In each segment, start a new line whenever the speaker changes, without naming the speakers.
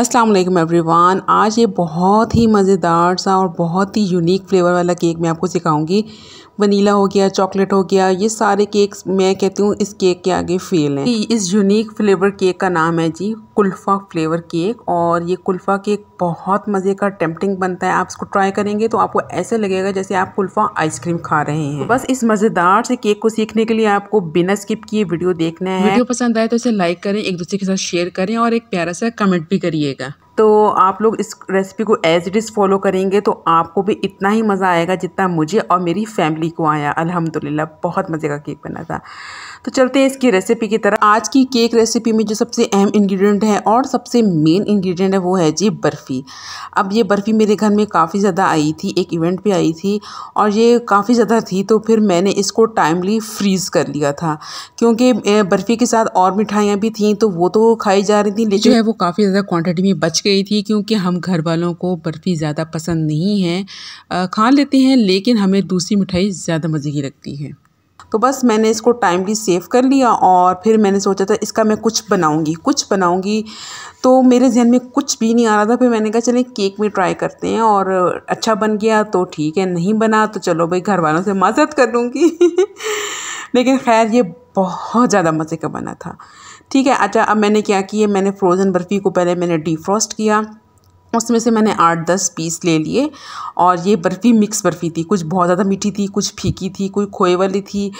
अस्सलाम वालेकुम एवरीवन आज ये बहुत ही मज़ेदार सा और बहुत ही यूनिक फ्लेवर वाला केक मैं आपको सिखाऊंगी वनीला हो गया चॉकलेट हो गया ये सारे केक्स मैं कहती हूँ इस केक के आगे फेल हैं इस यूनिक फ्लेवर केक का नाम है जी कुल्फ़ा फ्लेवर केक और ये कुल्फ़ा केक बहुत मज़े का टेम्पटिंग बनता है आप इसको ट्राई करेंगे तो आपको ऐसे लगेगा जैसे आप कुल्फ़ा आइसक्रीम खा रहे हैं बस इस मज़ेदार से केक को सीखने के लिए आपको बिना स्किप किए वीडियो देखना है वीडियो पसंद आए तो इसे लाइक करें एक दूसरे के साथ शेयर करें और एक प्यारा सा कमेंट भी करिएगा तो आप लोग इस रेसिपी को एज इट इज़ फॉलो करेंगे तो आपको भी इतना ही मज़ा आएगा जितना मुझे और मेरी फैमिली को आया अल्हम्दुलिल्लाह बहुत मज़े का केक बना था तो चलते हैं इसकी रेसिपी की तरफ आज की केक रेसिपी में जो सबसे अहम इंग्रेडिएंट है और सबसे मेन इंग्रेडिएंट है वो है जी बर्फ़ी अब ये बर्फ़ी मेरे घर में काफ़ी ज़्यादा आई थी एक इवेंट पे आई थी और ये काफ़ी ज़्यादा थी तो फिर मैंने इसको टाइमली फ्रीज़ कर लिया था क्योंकि बर्फ़ी के साथ और मिठाइयाँ भी थी तो वो तो खाई जा रही थी लेकिन जो है वो काफ़ी ज़्यादा क्वान्टिटी में बच गई थी क्योंकि हम घर वालों को बर्फ़ी ज़्यादा पसंद नहीं है खा लेते हैं लेकिन हमें दूसरी मिठाई ज़्यादा मज़े की लगती है तो बस मैंने इसको टाइमली सेव कर लिया और फिर मैंने सोचा था इसका मैं कुछ बनाऊँगी कुछ बनाऊँगी तो मेरे जहन में कुछ भी नहीं आ रहा था फिर मैंने कहा चले केक में ट्राई करते हैं और अच्छा बन गया तो ठीक है नहीं बना तो चलो भाई घर वालों से मदद कर लूँगी लेकिन खैर ये बहुत ज़्यादा मज़े का बना था ठीक है अच्छा अब मैंने क्या किया मैंने फ्रोज़न बर्फ़ी को पहले मैंने डिफ्रॉस्ट किया उसमें से मैंने आठ दस पीस ले लिए और ये बर्फ़ी मिक्स बर्फ़ी थी कुछ बहुत ज़्यादा मीठी थी कुछ फीकी थी कोई खोए वाली थी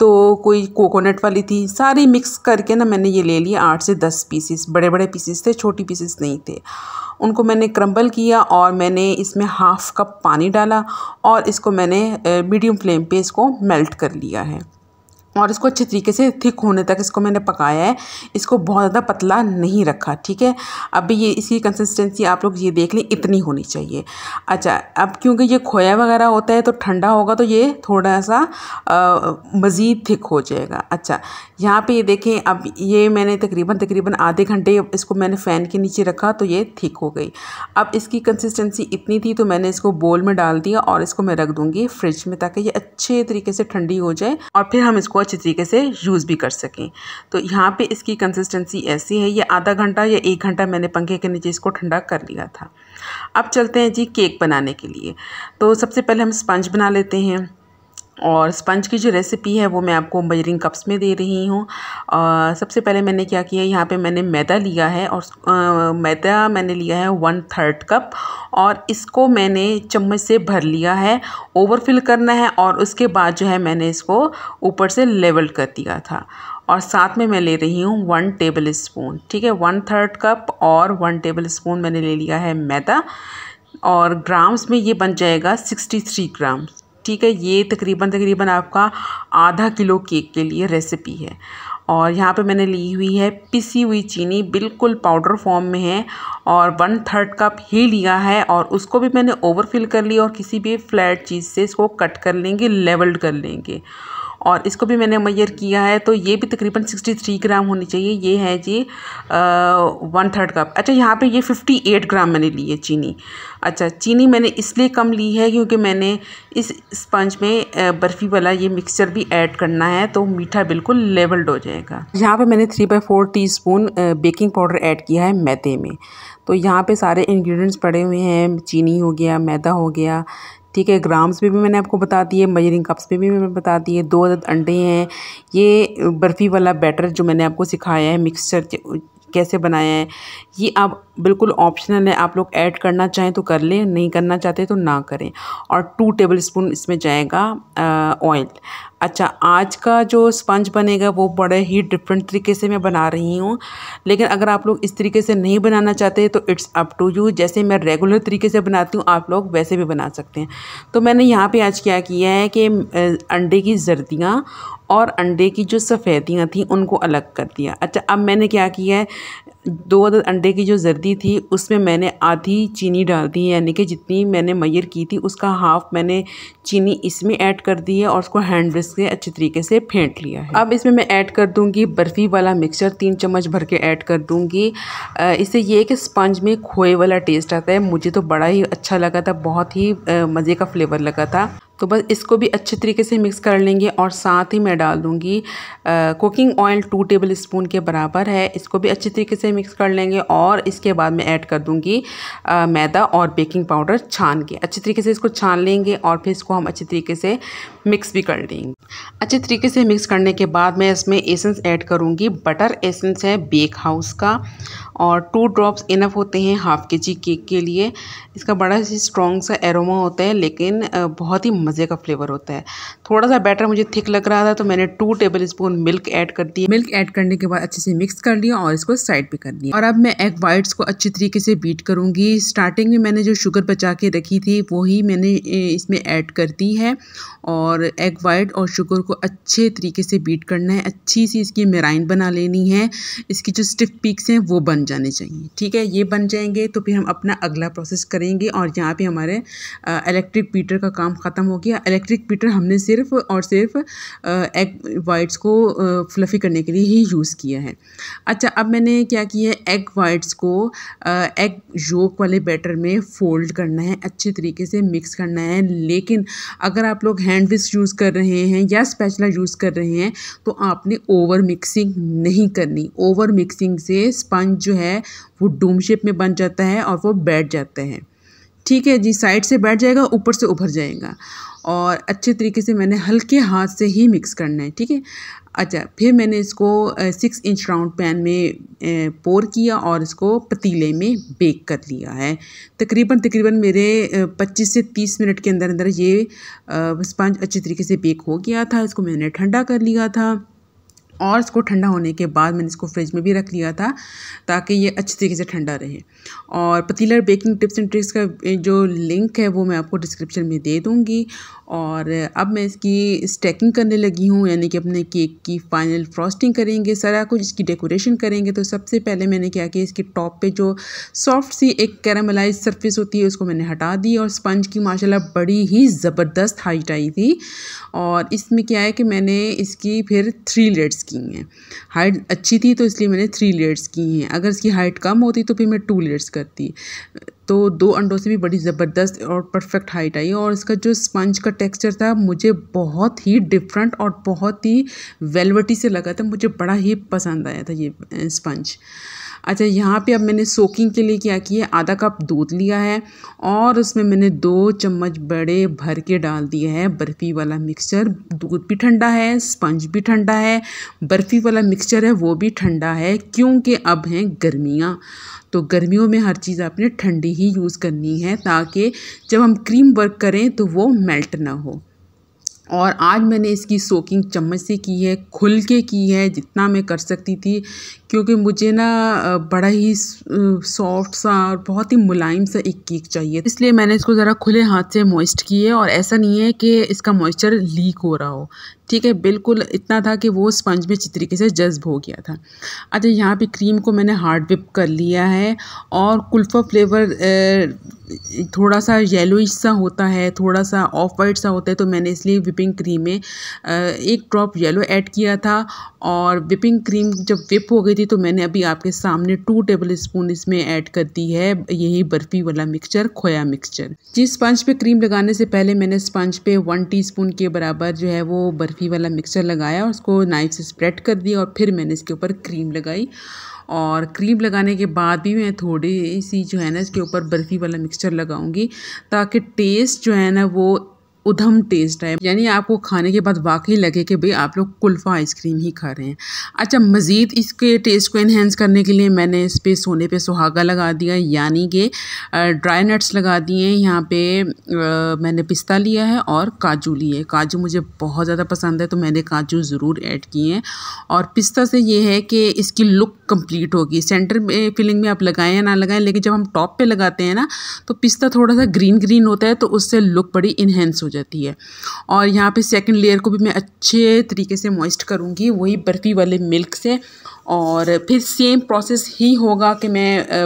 तो कोई कोकोनट वाली थी सारी मिक्स करके ना मैंने ये ले लिए आठ से दस पीसेस बड़े बड़े पीसेस थे छोटी पीसेस नहीं थे उनको मैंने क्रम्बल किया और मैंने इसमें हाफ़ कप पानी डाला और इसको मैंने मीडियम फ्लेम पर इसको मेल्ट कर लिया है और इसको अच्छे तरीके से थिक होने तक इसको मैंने पकाया है इसको बहुत ज़्यादा पतला नहीं रखा ठीक है अभी ये इसकी कंसिस्टेंसी आप लोग ये देख लें इतनी होनी चाहिए अच्छा अब क्योंकि ये खोया वगैरह होता है तो ठंडा होगा तो ये थोड़ा सा मज़ीद थिक हो जाएगा अच्छा यहाँ पे ये देखें अब ये मैंने तकरीबन तकरीबन आधे घंटे इसको मैंने फ़ैन के नीचे रखा तो ये थिक हो गई अब इसकी कंसिस्टेंसी इतनी थी तो मैंने इसको बोल में डाल दिया और इसको मैं रख दूँगी फ्रिज में ताकि ये अच्छे तरीके से ठंडी हो जाए और फिर हम इसको अच्छे तरीके से यूज़ भी कर सकें तो यहाँ पे इसकी कंसिस्टेंसी ऐसी है ये आधा घंटा या एक घंटा मैंने पंखे के नीचे इसको ठंडा कर लिया था अब चलते हैं जी केक बनाने के लिए तो सबसे पहले हम स्पंज बना लेते हैं और स्पंज की जो रेसिपी है वो मैं आपको मजरिंग कप्स में दे रही हूँ सबसे पहले मैंने क्या किया यहाँ पे मैंने मैदा लिया है और आ, मैदा मैंने लिया है वन थर्ड कप और इसको मैंने चम्मच से भर लिया है ओवरफिल करना है और उसके बाद जो है मैंने इसको ऊपर से लेवल कर दिया था और साथ में मैं ले रही हूँ वन टेबल स्पून ठीक है वन थर्ड कप और वन टेबल स्पून मैंने ले लिया है मैदा और ग्राम्स में ये बन जाएगा सिक्सटी थ्री ग्राम्स ठीक है ये तकरीबन तकरीबन आपका आधा किलो केक के लिए रेसिपी है और यहाँ पे मैंने ली हुई है पिसी हुई चीनी बिल्कुल पाउडर फॉर्म में है और वन थर्ड कप ही लिया है और उसको भी मैंने ओवरफिल कर लिया और किसी भी फ्लैट चीज़ से इसको कट कर लेंगे लेवल्ड कर लेंगे और इसको भी मैंने मैयर किया है तो ये भी तकरीबन सिक्सटी थ्री ग्राम होनी चाहिए ये है जी वन थर्ड कप अच्छा यहाँ पे ये फिफ्टी एट ग्राम मैंने ली है चीनी अच्छा चीनी मैंने इसलिए कम ली है क्योंकि मैंने इस स्पंज में बर्फ़ी वाला ये मिक्सचर भी ऐड करना है तो मीठा बिल्कुल लेवल्ड हो जाएगा यहाँ पे मैंने three by four T baking powder add किया है मैदे में तो यहाँ पे सारे इंग्रेडिएंट्स पड़े हुए हैं चीनी हो गया मैदा हो गया ठीक है ग्राम्स में भी मैंने आपको बता दिए मजरिंग कप्स में भी मैंने बता दिए दो अंडे हैं ये बर्फ़ी वाला बैटर जो मैंने आपको सिखाया है मिक्सचर कैसे बनाया है ये आप बिल्कुल ऑप्शनल है आप लोग ऐड करना चाहें तो कर लें नहीं करना चाहते तो ना करें और टू टेबल स्पून इसमें जाएगा ऑयल अच्छा आज का जो स्पंज बनेगा वो बड़े ही डिफरेंट तरीके से मैं बना रही हूँ लेकिन अगर आप लोग इस तरीके से नहीं बनाना चाहते तो इट्स अप टू यू जैसे मैं रेगुलर तरीके से बनाती हूँ आप लोग वैसे भी बना सकते हैं तो मैंने यहाँ पे आज क्या किया है कि अंडे की जर्दियाँ और अंडे की जो सफ़ेदियाँ थी उनको अलग कर दिया अच्छा अब मैंने क्या किया है दो अंडे की जो जर्दी थी उसमें मैंने आधी चीनी डाल दी यानी कि जितनी मैंने मैयर की थी उसका हाफ मैंने चीनी इसमें ऐड कर दी है और उसको हैंड ब्रिस्क से अच्छे तरीके से फेंट लिया है अब इसमें मैं ऐड कर दूंगी बर्फ़ी वाला मिक्सचर तीन चम्मच भर के ऐड कर दूंगी इससे ये कि स्पंज में खोए वाला टेस्ट आता है मुझे तो बड़ा ही अच्छा लगा था बहुत ही मज़े का फ्लेवर लगा था तो बस इसको भी अच्छे तरीके से मिक्स कर लेंगे और साथ ही मैं डाल दूँगी cooking oil two tablespoon के बराबर है इसको भी अच्छे तरीके से मिक्स कर लेंगे और इसके बाद मैं ऐड कर दूँगी मैदा और बेकिंग पाउडर छान के अच्छे तरीके से इसको छान लेंगे और फिर इसको हम अच्छे तरीके से मिक्स भी कर देंगे अच्छे तरीके से मिक्स करने के बाद मैं इसमें एसेंस ऐड करूँगी बटर एसेंस है बेक हाउस का और टू ड्रॉप्स इनफ होते हैं हाफ के जी केक के लिए इसका बड़ा ही स्ट्रॉन्ग सा एरोमा होता है लेकिन बहुत ही मज़े का फ्लेवर होता है थोड़ा सा बैटर मुझे थिक लग रहा था तो मैंने two tablespoon milk add कर दिया मिल्क ऐड करने के बाद अच्छे से मिक्स कर लिया और इसको साइड पर कर लिया और अब मैं एग वाइट्स को अच्छी तरीके से बीट करूँगी स्टार्टिंग में मैंने जो शुगर बचा के रखी थी वही मैंने इसमें ऐड कर दी है और एग वाइट और शुगर को अच्छे तरीके से बीट करना है अच्छी सी इसकी मेराइन बना लेनी है इसकी जो स्टिफ पीक्स हैं वो बन जाने चाहिए ठीक है ये बन जाएंगे तो फिर हम अपना अगला प्रोसेस करेंगे और यहाँ पे हमारे इलेक्ट्रिक पीटर का काम ख़त्म हो गया इलेक्ट्रिक पीटर हमने सिर्फ और सिर्फ एग वाइट्स को फ्लफ़ी करने के लिए ही यूज़ किया है अच्छा अब मैंने क्या किया है एग वाइट्स को एग योक वाले बैटर में फ़ोल्ड करना है अच्छे तरीके से मिक्स करना है लेकिन अगर आप लोग हैंड विक्स यूज़ कर रहे हैं या स्पैचला यूज़ कर रहे हैं तो आपने ओवर मिक्सिंग नहीं करनी ओवर मिक्सिंग से स्पंज जो है वो डूम शेप में बन जाता है और वो बैठ जाते हैं ठीक है जी साइड से बैठ जाएगा ऊपर से उभर जाएगा और अच्छे तरीके से मैंने हल्के हाथ से ही मिक्स करना है ठीक है अच्छा फिर मैंने इसको सिक्स इंच राउंड पैन में पोर किया और इसको पतीले में बेक कर लिया है तकरीबन तकरीबन मेरे पच्चीस से तीस मिनट के अंदर अंदर ये स्पंज अच्छे तरीके से बेक हो गया था इसको मैंने ठंडा कर लिया था और इसको ठंडा होने के बाद मैंने इसको फ्रिज में भी रख लिया था ताकि ये अच्छी तरीके से ठंडा रहे और पतीलर बेकिंग टिप्स एंड ट्रिक्स का जो लिंक है वो मैं आपको डिस्क्रिप्शन में दे दूँगी और अब मैं इसकी स्टैकिंग करने लगी हूँ यानी कि अपने केक की फाइनल फ्रॉस्टिंग करेंगे सारा कुछ इसकी डेकोरेशन करेंगे तो सबसे पहले मैंने क्या किया इसके टॉप पे जो सॉफ्ट सी एक कैरामलाइज सरफेस होती है उसको मैंने हटा दी और स्पंज की माशाल्लाह बड़ी ही ज़बरदस्त हाइट आई थी और इसमें क्या है कि मैंने इसकी फिर थ्री लेट्स की हैं हाइट अच्छी थी तो इसलिए मैंने थ्री लेयर्स की हैं अगर इसकी हाइट कम होती तो फिर मैं टू लेयर्स करती तो दो अंडों से भी बड़ी ज़बरदस्त और परफेक्ट हाइट आई और इसका जो स्पंज का टेक्सचर था मुझे बहुत ही डिफरेंट और बहुत ही वेलवटी से लगा था मुझे बड़ा ही पसंद आया था ये स्पंज अच्छा यहाँ पे अब मैंने सोकिंग के लिए क्या किया आधा कप दूध लिया है और उसमें मैंने दो चम्मच बड़े भर के डाल दिए है बर्फ़ी वाला मिक्सचर दूध भी ठंडा है स्पंज भी ठंडा है बर्फ़ी वाला मिक्सचर है वो भी ठंडा है क्योंकि अब हैं गर्मियाँ तो गर्मियों में हर चीज़ आपने ठंडी ही यूज़ करनी है ताकि जब हम क्रीम वर्क करें तो वो मेल्ट ना हो और आज मैंने इसकी सोकिंग चम्मच से की है खुल के की है जितना मैं कर सकती थी क्योंकि मुझे ना बड़ा ही सॉफ्ट सा और बहुत ही मुलायम सा एक केक चाहिए इसलिए मैंने इसको ज़रा खुले हाथ से मॉइस्ट किए और ऐसा नहीं है कि इसका मॉइस्चर लीक हो रहा हो ठीक है बिल्कुल इतना था कि वो स्पंज में अच्छी तरीके से जज्ब हो गया था अच्छा यहाँ पे क्रीम को मैंने हार्ड विप कर लिया है और कुल्फ़ा फ्लेवर थोड़ा सा येलोइश सा होता है थोड़ा सा ऑफ वाइट सा होता है तो मैंने इसलिए विपिंग क्रीम में एक ड्रॉप येलो ऐड किया था और विपिंग क्रीम जब विप हो गई थी तो मैंने अभी आपके सामने टू टेबल स्पून इसमें ऐड कर दी है यही बर्फ़ी वाला मिक्सचर खोया मिक्सचर जी स्पंज पे क्रीम लगाने से पहले मैंने स्पंज पे वन टी के बराबर जो है वो बर्फ़ी वाला मिक्सचर लगाया और उसको नाइफ से स्प्रेड कर दिया और फिर मैंने इसके ऊपर क्रीम लगाई और क्रीम लगाने के बाद भी मैं थोड़ी सी जो है ना इसके ऊपर बर्फ़ी वाला मिक्सचर लगाऊंगी ताकि टेस्ट जो है ना वो उधम टेस्ट है यानी आपको खाने के बाद वाकई लगे कि भाई आप लोग कुल्फ़ा आइसक्रीम ही खा रहे हैं अच्छा मज़ीद इसके टेस्ट को इन्हेंस करने के लिए मैंने इस पर सोने पे सुहागा लगा दिया यानी कि ड्राई नट्स लगा दिए यहाँ पे आ, मैंने पिस्ता लिया है और काजू लिए काजू मुझे बहुत ज़्यादा पसंद है तो मैंने काजू ज़रूर ऐड किए हैं और पिस्ता से ये है कि इसकी लुक कम्प्लीट होगी सेंटर में फिलिंग में आप लगाएँ या ना लगाएं लेकिन जब हम टॉप पर लगाते हैं ना तो पिस्ता थोड़ा सा ग्रीन ग्रीन होता है तो उससे लुक बड़ी इन्हेंस हो जाती है और यहाँ पे सेकंड लेयर को भी मैं अच्छे तरीके से मॉइस्ट करूँगी वही बर्फ़ी वाले मिल्क से और फिर सेम प्रोसेस ही होगा कि मैं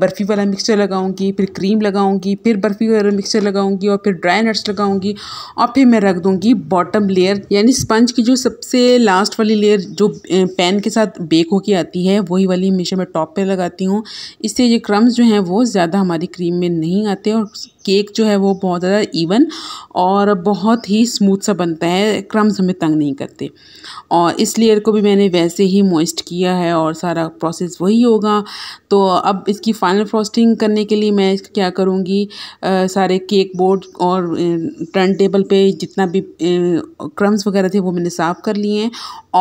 बर्फ़ी वाला मिक्सचर लगाऊंगी फिर क्रीम लगाऊंगी फिर बर्फ़ी वाला मिक्सचर लगाऊंगी और फिर ड्राई नट्स लगाऊंगी और फिर मैं रख दूंगी बॉटम लेयर यानी स्पंज की जो सबसे लास्ट वाली लेयर जो पैन के साथ बेक होके आती है वही वाली हमेशा मैं टॉप पर लगाती हूँ इससे ये क्रम्स जो हैं वो ज़्यादा हमारी क्रीम में नहीं आते और केक जो है वो बहुत ज़्यादा इवन और बहुत ही स्मूथ सा बनता है क्रम्स हमें तंग नहीं करते और इस लेयर को भी मैंने वैसे ही मोइस्ट किया है और सारा प्रोसेस वही होगा तो अब इसकी फाइनल फ्रॉस्टिंग करने के लिए मैं क्या करूँगी सारे केक बोर्ड और टर्न टेबल पर जितना भी क्रम्स वगैरह थे वो मैंने साफ़ कर लिए हैं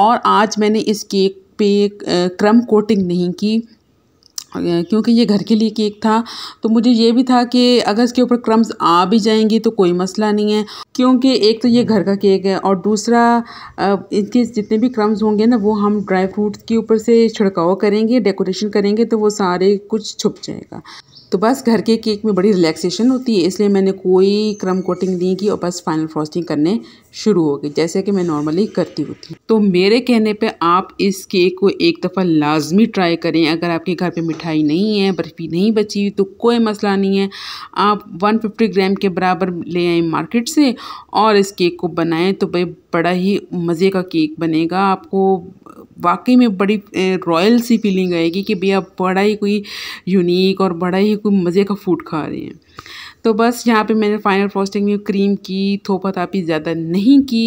और आज मैंने इस केक पे क्रम कोटिंग नहीं की क्योंकि ये घर के लिए केक था तो मुझे ये भी था कि अगर इसके ऊपर क्रम्स आ भी जाएंगे तो कोई मसला नहीं है क्योंकि एक तो ये घर का केक है और दूसरा इनके जितने भी क्रम्स होंगे ना वो हम ड्राई फ्रूट्स के ऊपर से छिड़काव करेंगे डेकोरेशन करेंगे तो वो सारे कुछ छुप जाएगा तो बस घर के केक में बड़ी रिलैक्सेशन होती है इसलिए मैंने कोई क्रम कोटिंग नहीं की और बस फाइनल फ्रॉस्टिंग करने शुरू हो गई जैसे कि मैं नॉर्मली करती होती तो मेरे कहने पे आप इस केक को एक दफ़ा लाजमी ट्राई करें अगर आपके घर पे मिठाई नहीं है बर्फ़ी नहीं बची हुई तो कोई मसला नहीं है आप 150 ग्राम के बराबर ले आए मार्केट से और इस केक को बनाएँ तो भाई बड़ा ही मज़े का केक बनेगा आपको वाकई में बड़ी रॉयल सी फीलिंग आएगी कि भैया बड़ा ही कोई यूनिक और बड़ा ही कोई मज़े का फूड खा रहे हैं तो बस यहाँ पे मैंने फाइनल फ्रॉस्टिंग में क्रीम की थापी ज़्यादा नहीं की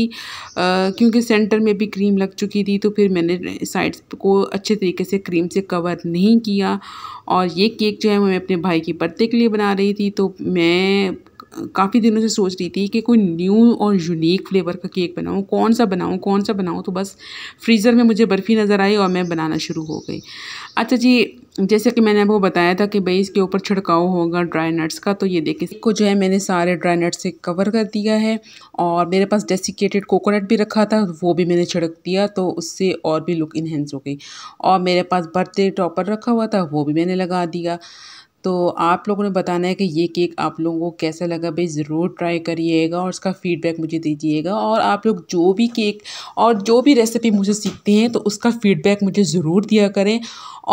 क्योंकि सेंटर में भी क्रीम लग चुकी थी तो फिर मैंने साइड्स को अच्छे तरीके से क्रीम से कवर नहीं किया और ये केक जो है मैं अपने भाई की बर्थडे के लिए बना रही थी तो मैं काफ़ी दिनों से सोच रही थी कि कोई न्यू और यूनिक फ्लेवर का केक बनाऊँ कौन सा बनाऊँ कौन सा बनाऊँ तो बस फ्रीज़र में मुझे बर्फ़ी नज़र आई और मैं बनाना शुरू हो गई अच्छा जी जैसे कि मैंने आपको बताया था कि भाई इसके ऊपर छिड़काव होगा ड्राई नट्स का तो ये देखिए इसको जो है मैंने सारे ड्राई नट्स से कवर कर दिया है और मेरे पास डेसिकेटेड कोकोनट भी रखा था वो भी मैंने छिड़क दिया तो उससे और भी लुक इन्हेंस हो गई और मेरे पास बर्थडे टॉपर रखा हुआ था वो भी मैंने लगा दिया तो आप लोगों ने बताना है कि ये केक आप लोगों को कैसा लगा भाई ज़रूर ट्राई करिएगा और उसका फीडबैक मुझे दीजिएगा और आप लोग जो भी केक और जो भी रेसिपी मुझे सीखते हैं तो उसका फीडबैक मुझे ज़रूर दिया करें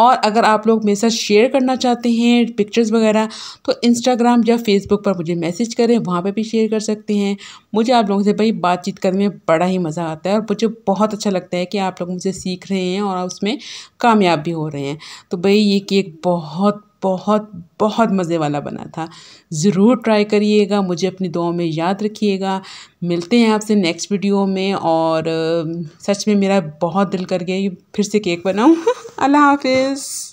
और अगर आप लोग मेरे साथ शेयर करना चाहते हैं पिक्चर्स वगैरह तो इंस्टाग्राम या फेसबुक पर मुझे मैसेज करें वहाँ पर भी शेयर कर सकते हैं मुझे आप लोगों से भाई बातचीत करने में बड़ा ही मज़ा आता है और मुझे बहुत अच्छा लगता है कि आप लोग मुझे सीख रहे हैं और उसमें कामयाब भी हो रहे हैं तो भाई ये केक बहुत बहुत बहुत मज़े वाला बना था ज़रूर ट्राई करिएगा मुझे अपनी दुआओं में याद रखिएगा मिलते हैं आपसे नेक्स्ट वीडियो में और सच में मेरा बहुत दिल कर गया फिर से केक बनाऊँ अल्लाह हाफिज़